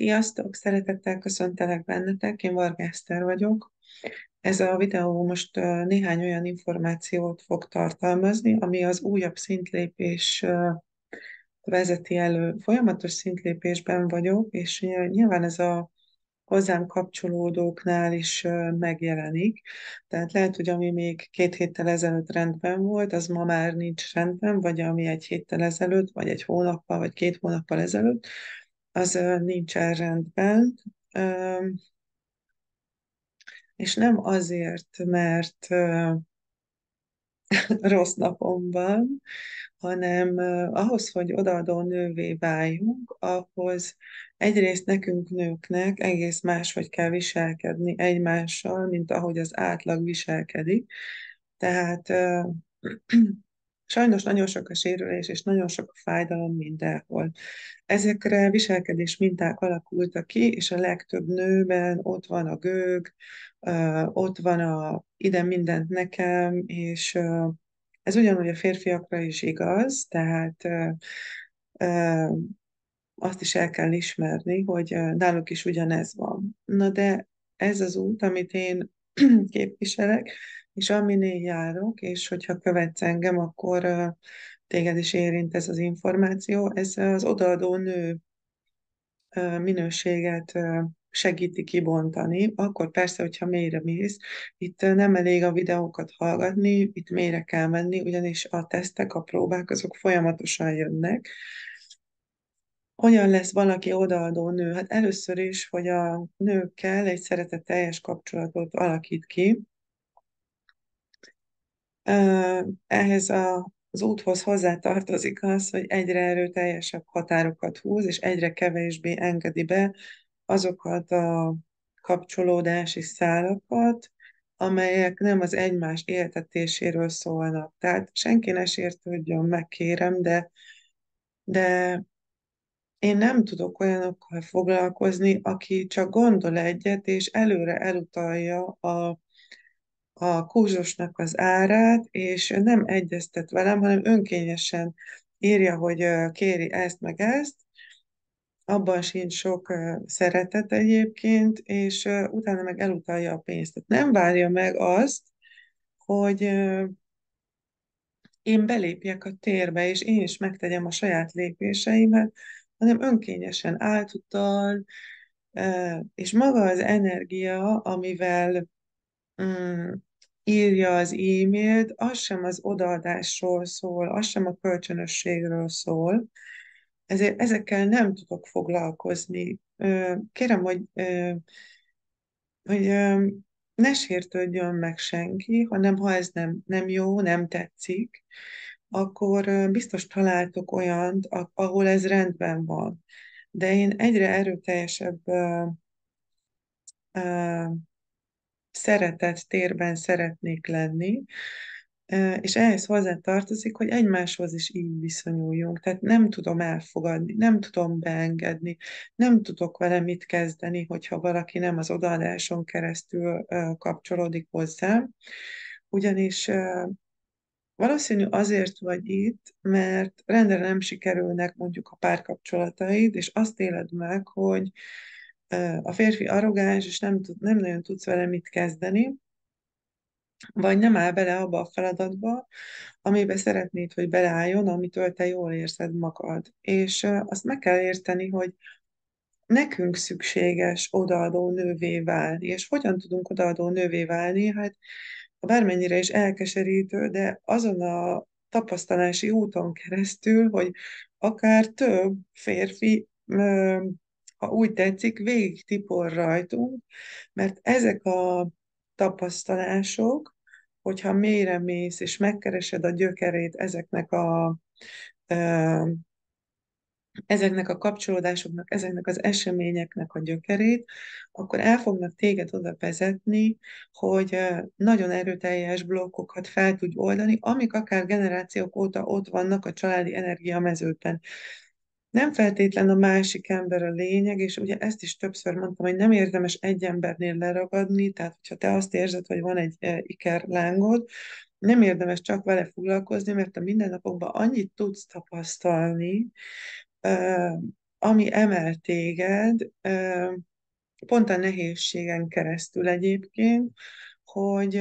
Sziasztok! Szeretettel köszöntelek bennetek, én Vargászter vagyok. Ez a videó most néhány olyan információt fog tartalmazni, ami az újabb szintlépés vezeti elő. Folyamatos szintlépésben vagyok, és nyilván ez a hozzám kapcsolódóknál is megjelenik. Tehát lehet, hogy ami még két héttel ezelőtt rendben volt, az ma már nincs rendben, vagy ami egy héttel ezelőtt, vagy egy hónappal, vagy két hónappal ezelőtt, az nincsen rendben. És nem azért, mert rossz napom van, hanem ahhoz, hogy odaadó nővé váljunk, ahhoz egyrészt nekünk nőknek egész máshogy kell viselkedni egymással, mint ahogy az átlag viselkedik. Tehát Sajnos nagyon sok a sérülés, és nagyon sok a fájdalom mindenhol. Ezekre viselkedés minták alakultak ki, és a legtöbb nőben ott van a gőg, ott van a ide mindent nekem, és ez ugyanúgy a férfiakra is igaz, tehát azt is el kell ismerni, hogy náluk is ugyanez van. Na de ez az út, amit én képviselek, és aminél járok, és hogyha követsz engem, akkor téged is érint ez az információ, ez az odaadó nő minőséget segíti kibontani, akkor persze, hogyha mélyre mész, itt nem elég a videókat hallgatni, itt mélyre kell menni, ugyanis a tesztek, a próbák, azok folyamatosan jönnek. Hogyan lesz valaki odaadó nő? Hát először is, hogy a nőkkel egy szeretetteljes kapcsolatot alakít ki, ehhez a, az úthoz hozzátartozik az, hogy egyre erőteljesebb határokat húz, és egyre kevésbé engedi be azokat a kapcsolódási szálakat, amelyek nem az egymás éltetéséről szólnak. Tehát senki ne sértődjön, megkérem, de, de én nem tudok olyanokkal foglalkozni, aki csak gondol egyet, és előre elutalja a a kúzusnak az árát, és nem egyeztet velem, hanem önkényesen írja, hogy kéri ezt meg ezt, abban sincs sok szeretet egyébként, és utána meg elutalja a pénzt. Tehát nem várja meg azt, hogy én belépjek a térbe, és én is megtegyem a saját lépéseimet, hanem önkényesen átutal, és maga az energia, amivel mm, írja az e-mailt, az sem az odaadásról szól, az sem a kölcsönösségről szól, ezért ezekkel nem tudok foglalkozni. Kérem, hogy, hogy ne sértődjön meg senki, hanem ha ez nem, nem jó, nem tetszik, akkor biztos találtok olyant, ahol ez rendben van. De én egyre erőteljesebb szeretett térben szeretnék lenni, és ehhez hozzá tartozik, hogy egymáshoz is így viszonyuljunk. Tehát nem tudom elfogadni, nem tudom beengedni, nem tudok vele mit kezdeni, hogyha valaki nem az odaadáson keresztül kapcsolódik hozzám. Ugyanis valószínű azért vagy itt, mert rendre nem sikerülnek mondjuk a párkapcsolataid, és azt éled meg, hogy a férfi arrogáns, és nem, tud, nem nagyon tudsz vele mit kezdeni, vagy nem áll bele abba a feladatba, amibe szeretnéd, hogy beleálljon, amitől te jól érzed magad. És azt meg kell érteni, hogy nekünk szükséges odaadó nővé válni, és hogyan tudunk odaadó nővé válni, hát bármennyire is elkeserítő, de azon a tapasztalási úton keresztül, hogy akár több férfi ha úgy tetszik, végig tipor rajtunk, mert ezek a tapasztalások, hogyha mélyre mész, és megkeresed a gyökerét ezeknek a ezeknek a kapcsolódásoknak, ezeknek az eseményeknek a gyökerét, akkor el fognak téged oda vezetni, hogy nagyon erőteljes blokkokat fel tudj oldani, amik akár generációk óta ott vannak a családi energiamezőben nem feltétlen a másik ember a lényeg, és ugye ezt is többször mondtam, hogy nem érdemes egy embernél leragadni, tehát hogyha te azt érzed, hogy van egy e, ikerlángod, nem érdemes csak vele foglalkozni, mert a mindennapokban annyit tudsz tapasztalni, e, ami emel téged, e, pont a nehézségen keresztül egyébként, hogy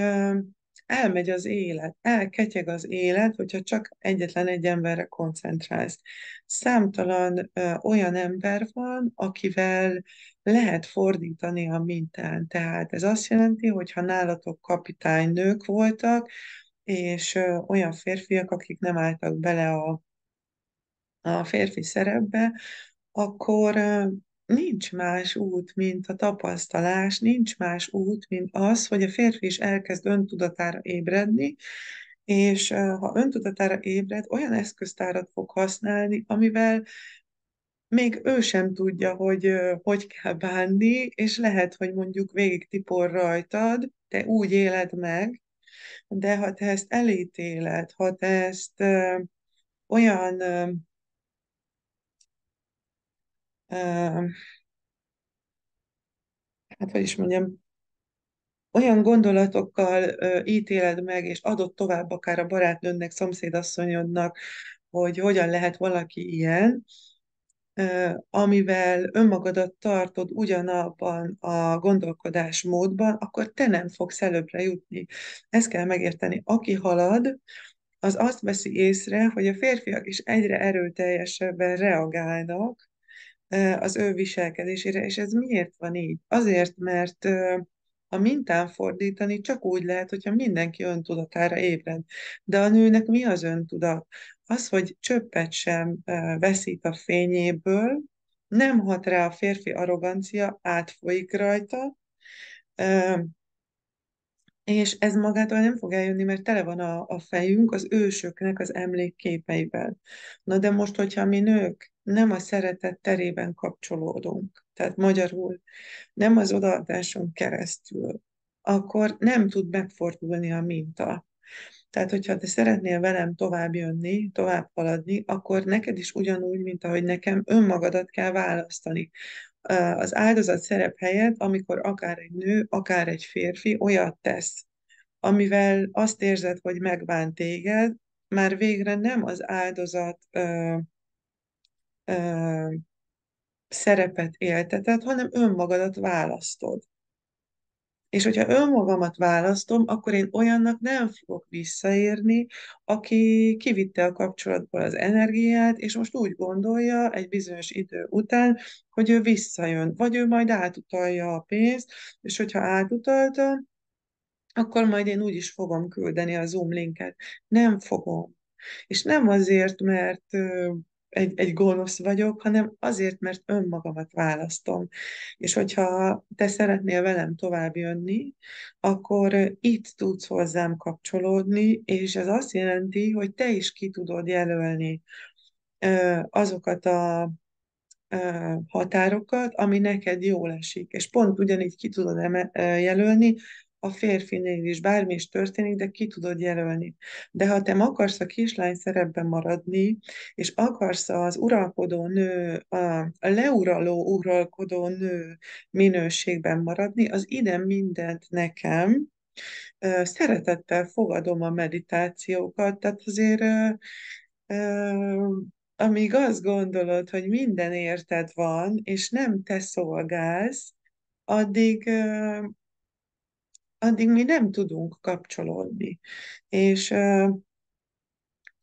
elmegy az élet, elketyeg az élet, hogyha csak egyetlen egy emberre koncentrálsz. Számtalan ö, olyan ember van, akivel lehet fordítani a mintán. Tehát ez azt jelenti, hogy ha nálatok kapitánynők voltak, és ö, olyan férfiak, akik nem álltak bele a, a férfi szerepbe, akkor nincs más út, mint a tapasztalás, nincs más út, mint az, hogy a férfi is elkezd öntudatára ébredni, és ha öntudatára ébred, olyan eszköztárat fog használni, amivel még ő sem tudja, hogy hogy kell bánni, és lehet, hogy mondjuk végig tipor rajtad, te úgy éled meg, de ha te ezt elítéled, ha te ezt olyan hát hogy is mondjam, olyan gondolatokkal ítéled meg, és adod tovább akár a barátnődnek, szomszédasszonyodnak, hogy hogyan lehet valaki ilyen, amivel önmagadat tartod ugyanabban a gondolkodásmódban, akkor te nem fogsz előbbre jutni. Ezt kell megérteni. Aki halad, az azt veszi észre, hogy a férfiak is egyre erőteljesebben reagálnak az ő viselkedésére, és ez miért van így? Azért, mert a mintán fordítani csak úgy lehet, hogyha mindenki öntudatára ébred. De a nőnek mi az öntudat? Az, hogy csöppet sem veszít a fényéből, nem hat rá a férfi arrogancia, átfolyik rajta, és ez magától nem fog eljönni, mert tele van a, a fejünk az ősöknek az emlékképeivel. Na de most, hogyha mi nők nem a szeretet terében kapcsolódunk, tehát magyarul nem az odaadáson keresztül, akkor nem tud megfordulni a minta. Tehát, hogyha te szeretnél velem tovább jönni, tovább haladni, akkor neked is ugyanúgy, mint ahogy nekem önmagadat kell választani. Az áldozat szerep helyett, amikor akár egy nő, akár egy férfi olyat tesz, amivel azt érzed, hogy megbánt téged, már végre nem az áldozat ö, szerepet élteted, hanem önmagadat választod. És hogyha önmagamat választom, akkor én olyannak nem fogok visszaérni, aki kivitte a kapcsolatból az energiát, és most úgy gondolja egy bizonyos idő után, hogy ő visszajön, vagy ő majd átutalja a pénzt, és hogyha átutalta, akkor majd én úgy is fogom küldeni a Zoom linket. Nem fogom. És nem azért, mert egy, egy gonosz vagyok, hanem azért, mert önmagamat választom. És hogyha te szeretnél velem tovább jönni, akkor itt tudsz hozzám kapcsolódni, és ez azt jelenti, hogy te is ki tudod jelölni azokat a határokat, ami neked jól esik. És pont ugyanígy ki tudod jelölni a férfinél is bármi is történik, de ki tudod jelölni. De ha te akarsz a kislány szerepben maradni, és akarsz az uralkodó nő, a leuraló uralkodó nő minőségben maradni, az ide mindent nekem, szeretettel fogadom a meditációkat, tehát azért amíg azt gondolod, hogy minden érted van, és nem te szolgálsz, addig addig mi nem tudunk kapcsolódni. És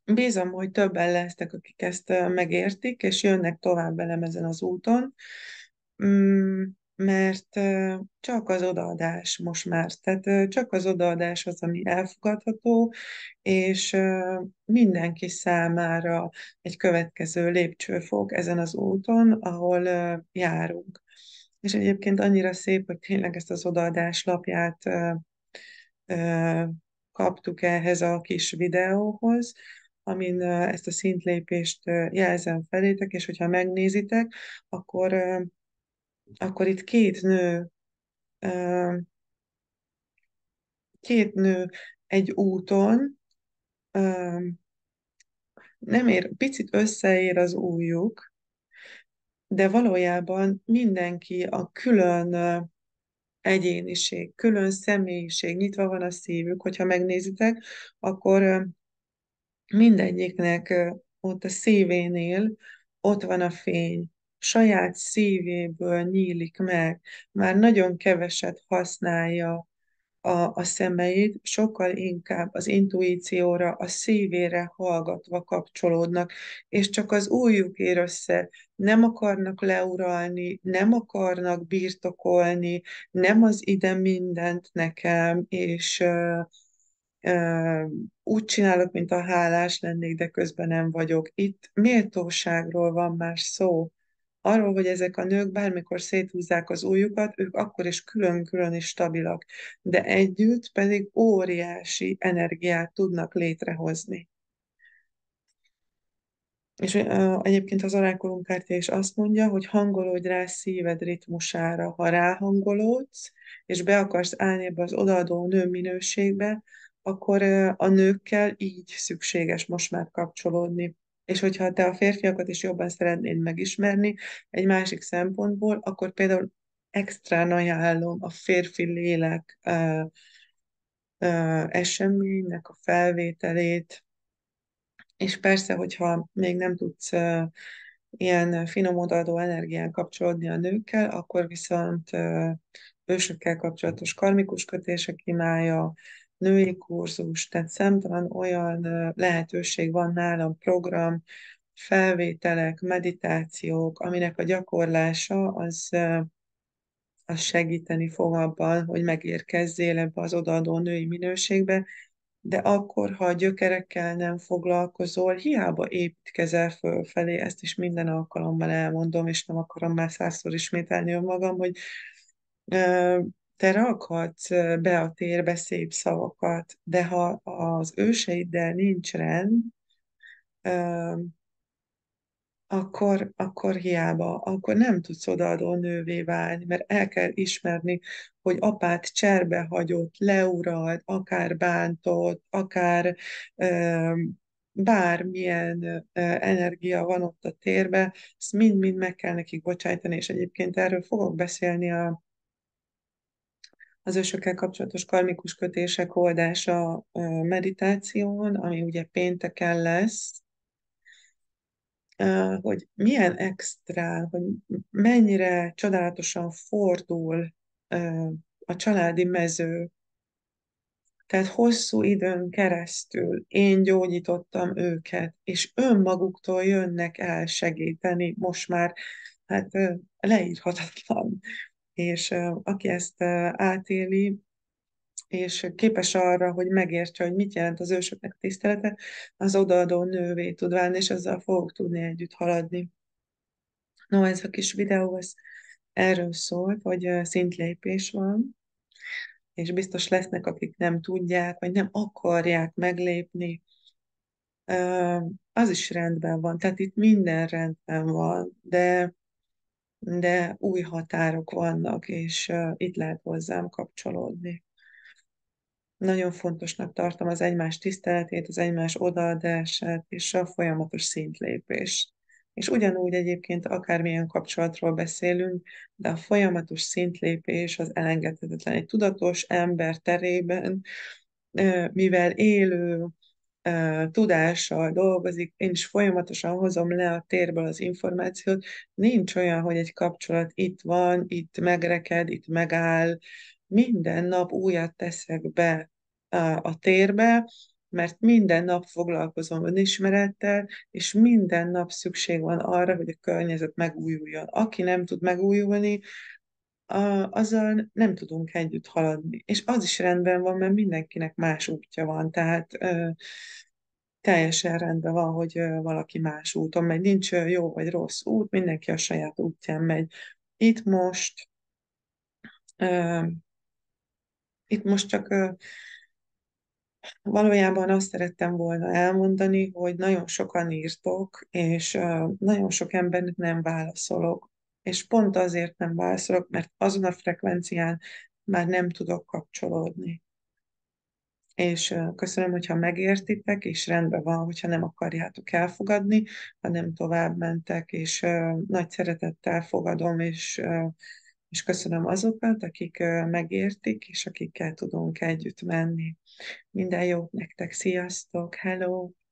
bízom, hogy többen lesznek, akik ezt megértik, és jönnek tovább velem ezen az úton, mm, mert csak az odaadás most már, tehát csak az odaadás az, ami elfogadható, és mindenki számára egy következő fog ezen az úton, ahol járunk. És egyébként annyira szép, hogy tényleg ezt az odaadás lapját ö, ö, kaptuk ehhez a kis videóhoz, amin ezt a szintlépést jelzem felétek, és hogyha megnézitek, akkor, akkor itt két nő, két nő egy úton, nem ér, picit összeér az újjuk, de valójában mindenki a külön egyéniség, külön személyiség, nyitva van a szívük, hogyha megnézitek, akkor mindegyiknek ott a szívénél ott van a fény, saját szívéből nyílik meg, már nagyon keveset használja a, a szemeid sokkal inkább az intuícióra, a szívére hallgatva kapcsolódnak, és csak az újjuk ér össze. Nem akarnak leuralni, nem akarnak birtokolni, nem az ide mindent nekem, és ö, ö, úgy csinálok, mint a hálás lennék, de közben nem vagyok. Itt méltóságról van már szó arról, hogy ezek a nők bármikor széthúzzák az újukat, ők akkor is külön-külön is stabilak, de együtt pedig óriási energiát tudnak létrehozni. És uh, egyébként az kártya is azt mondja, hogy hangolódj rá szíved ritmusára. Ha ráhangolódsz, és be akarsz állni ebbe az odaadó nő minőségbe, akkor uh, a nőkkel így szükséges most már kapcsolódni. És hogyha te a férfiakat is jobban szeretnéd megismerni egy másik szempontból, akkor például extra ajánlom a férfi lélek uh, uh, eseménynek a felvételét, és persze, hogyha még nem tudsz uh, ilyen finom odaadó energián kapcsolódni a nőkkel, akkor viszont uh, ősökkel kapcsolatos karmikus kötések imája, női kurzus, tehát szemtelen olyan lehetőség van nálam, program, felvételek, meditációk, aminek a gyakorlása az, az segíteni fog abban, hogy megérkezzél ebbe az odaadó női minőségbe, de akkor, ha a gyökerekkel nem foglalkozol, hiába építkezel fölfelé, ezt is minden alkalommal elmondom, és nem akarom már százszor ismételni önmagam, hogy te rakhatsz be a térbe szép szavakat, de ha az őseiddel nincs rend, akkor, akkor hiába, akkor nem tudsz odaadó nővé válni, mert el kell ismerni, hogy apát cserbe hagyott, leuralt, akár bántott, akár bármilyen energia van ott a térbe, ezt mind-mind meg kell nekik bocsájtani, és egyébként erről fogok beszélni a az ősökkel kapcsolatos karmikus kötések oldása meditáción, ami ugye pénteken lesz, hogy milyen extra, hogy mennyire csodálatosan fordul a családi mező. Tehát hosszú időn keresztül én gyógyítottam őket, és önmaguktól jönnek el segíteni most már, hát leírhatatlan és aki ezt átéli, és képes arra, hogy megértse, hogy mit jelent az ősöknek tisztelete, az odaadó nővé tud válni, és azzal fogok tudni együtt haladni. No, ez a kis videó, ez erről szólt, hogy szintlépés van, és biztos lesznek, akik nem tudják, vagy nem akarják meglépni. Az is rendben van, tehát itt minden rendben van, de de új határok vannak, és itt lehet hozzám kapcsolódni. Nagyon fontosnak tartom az egymás tiszteletét, az egymás odaadását és a folyamatos szintlépést. És ugyanúgy egyébként akármilyen kapcsolatról beszélünk, de a folyamatos szintlépés az elengedhetetlen. Egy tudatos ember terében, mivel élő, tudással dolgozik, én is folyamatosan hozom le a térből az információt, nincs olyan, hogy egy kapcsolat itt van, itt megreked, itt megáll, minden nap újat teszek be a térbe, mert minden nap foglalkozom önismerettel, és minden nap szükség van arra, hogy a környezet megújuljon. Aki nem tud megújulni, a, azzal nem tudunk együtt haladni. És az is rendben van, mert mindenkinek más útja van, tehát ö, teljesen rendben van, hogy ö, valaki más úton megy. Nincs ö, jó vagy rossz út, mindenki a saját útján megy. Itt most ö, itt most csak ö, valójában azt szerettem volna elmondani, hogy nagyon sokan írtok, és ö, nagyon sok embernek nem válaszolok és pont azért nem válaszolok, mert azon a frekvencián már nem tudok kapcsolódni. És köszönöm, hogyha megértitek, és rendben van, hogyha nem akarjátok elfogadni, hanem tovább mentek, és nagy szeretettel fogadom, és, és köszönöm azokat, akik megértik, és akikkel tudunk együtt menni. Minden jót nektek, sziasztok, hello!